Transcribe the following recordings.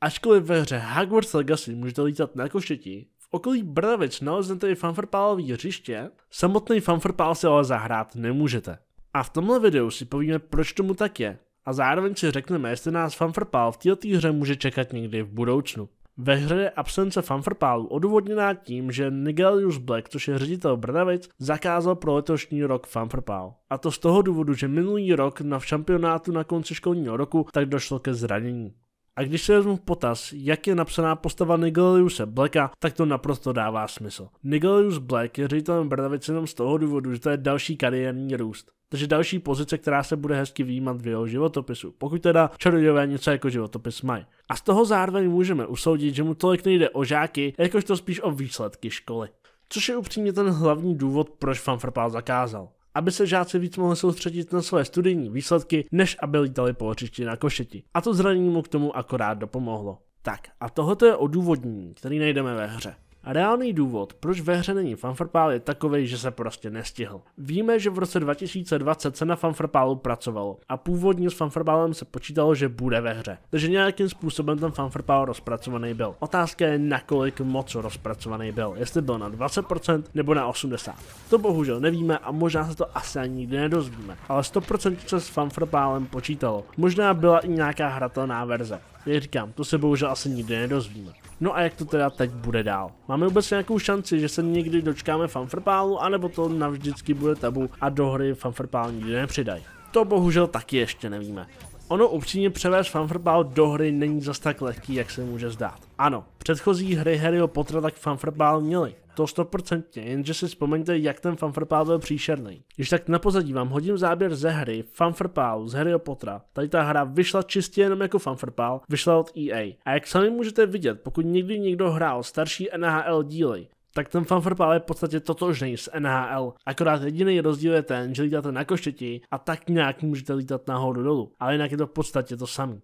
Ačkoliv ve hře Hogwarts Legacy můžete lítat na košeti, v okolí Bradavic naleznete i fanfarpálový hřiště, samotný fanfarpál si ale zahrát nemůžete. A v tomhle videu si povíme, proč tomu tak je, a zároveň si řekneme, jestli nás fanfarpál v této hře může čekat někdy v budoucnu. Ve hře je absence fanfarpálu odůvodněná tím, že Nigelius Black, což je ředitel Brnavic, zakázal pro letošní rok fanfarpál. A to z toho důvodu, že minulý rok na šampionátu na konci školního roku tak došlo ke zranění. A když se vezmu v potaz, jak je napsaná postava Nigeliuse Blacka, tak to naprosto dává smysl. Nigelius Black je ředitelem Brdavic jenom z toho důvodu, že to je další kariérní růst. Takže další pozice, která se bude hezky výjímat v jeho životopisu, pokud teda čarodějové něco jako životopis mají. A z toho zároveň můžeme usoudit, že mu tolik nejde o žáky, jakož to spíš o výsledky školy. Což je upřímně ten hlavní důvod, proč fanfrpál zakázal aby se žáci víc mohli soustředit na své studijní výsledky, než aby lítali po hřišti na košeti. A to zranění mu k tomu akorát dopomohlo. Tak a tohoto je odůvodnění, který najdeme ve hře. A reálný důvod, proč ve hře není fanfarpál, je takový, že se prostě nestihl. Víme, že v roce 2020 se na fanfarpálu pracovalo a původně s fanfarpálem se počítalo, že bude ve hře. Takže nějakým způsobem ten fanfarpál rozpracovaný byl. Otázka je, nakolik moc rozpracovaný byl, jestli byl na 20% nebo na 80%. To bohužel nevíme a možná se to asi ani nikdy nedozvíme, ale 100% se s fanfarpálem počítalo. Možná byla i nějaká hratelná verze. Jak říkám, to se bohužel asi nikdy nedozvíme. No a jak to teda teď bude dál? Máme vůbec nějakou šanci, že se někdy dočkáme fanfrpálu, anebo to navždycky bude tabu a do hry fanfrpál nikdy nepřidají? To bohužel taky ještě nevíme. Ono upřímně převést fanfrpál do hry není zas tak lehký, jak se může zdát. Ano, předchozí hry Harryho Pottera tak fanfrpál měly, to 100%, jenže si vzpomeňte, jak ten fanfrpál byl příšerný. Když tak na pozadí vám hodím záběr ze hry fanfrpál z Harryho Pottera. Tady ta hra vyšla čistě jenom jako fanfrpál, vyšla od EA. A jak sami můžete vidět, pokud někdy někdo hrál starší NHL díly, tak ten fanfrpál je v podstatě totožný s NHL. Akorát jediný rozdíl je ten, že lítáte na koštěti a tak nějak můžete lítat nahoru dolů. Ale jinak je to v podstatě to samé.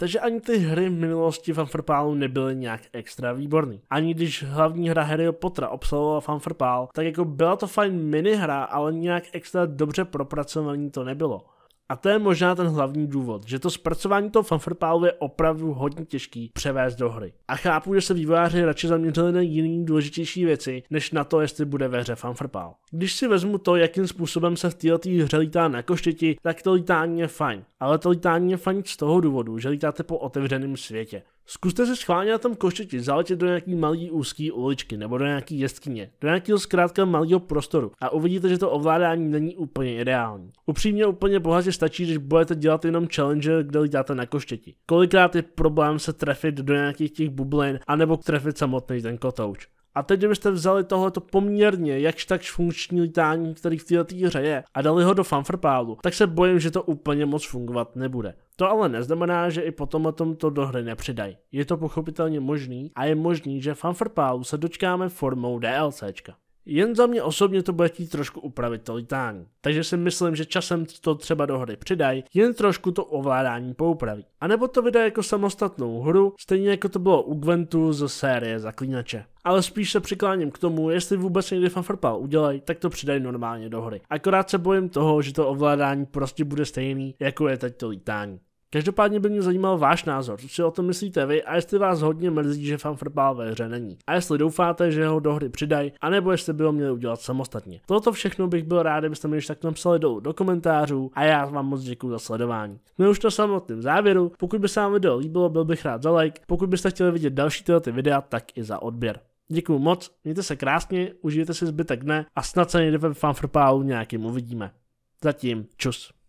Takže ani ty hry v minulosti Fanfrpálu nebyly nějak extra výborný. Ani když hlavní hra Harry Pottera obsahovala Fanfrpál, tak jako byla to fajn minihra, ale nějak extra dobře propracovaný to nebylo. A to je možná ten hlavní důvod, že to zpracování toho fanfarpálu je opravdu hodně těžký převést do hry. A chápu, že se vývojáři radši zaměřili na jiný důležitější věci, než na to, jestli bude ve hře fanfarpál. Když si vezmu to, jakým způsobem se v této hře lítá na koštěti, tak to lítání je fajn. Ale to lítání je fajn z toho důvodu, že lítáte po otevřeném světě. Zkuste se schválně na tom koštěti zaletět do nějaký malý úzký uličky nebo do nějaký jeskyně, do nějakého zkrátka malého prostoru a uvidíte, že to ovládání není úplně ideální. Upřímně úplně bohatě stačí, když budete dělat jenom challenge, kde lítáte na koštěti. Kolikrát je problém se trefit do nějakých těch bublin anebo trefit samotný ten kotouč. A teď, kdybyste vzali tohleto poměrně jakž takž funkční lítání, který v této hře je, a dali ho do fanfrpálu, tak se bojím, že to úplně moc fungovat nebude. To ale neznamená, že i potom a tom to do hry nepřidají. Je to pochopitelně možný a je možný, že fanfrpálu se dočkáme formou DLCčka. Jen za mě osobně to bude chtít trošku upravit to litání. takže si myslím, že časem to třeba do hry přidají, jen trošku to ovládání poupraví. A nebo to vydá jako samostatnou hru, stejně jako to bylo u Gwentu z série Zaklínače ale spíš se přikláním k tomu, jestli vůbec někdy fanfarpal udělají, tak to přidají normálně do hry. Akorát se bojím toho, že to ovládání prostě bude stejný, jako je teď to lítání. Každopádně by mě zajímal váš názor, co si o tom myslíte vy a jestli vás hodně mrzí, že fanfrbal ve hře není. A jestli doufáte, že ho do hry přidají, anebo jestli by ho měli udělat samostatně. Toto všechno bych byl rád, kdybyste mi tak napsali dolů do komentářů a já vám moc děkuji za sledování. No už to samotným závěru, pokud by se vám video líbilo, byl bych rád za like, pokud byste chtěli vidět další tyhle ty videa, tak i za odběr. Děkuji moc, mějte se krásně, užijte si zbytek dne a snad se někde ve fanfrpálu nějakým uvidíme. Zatím, čus.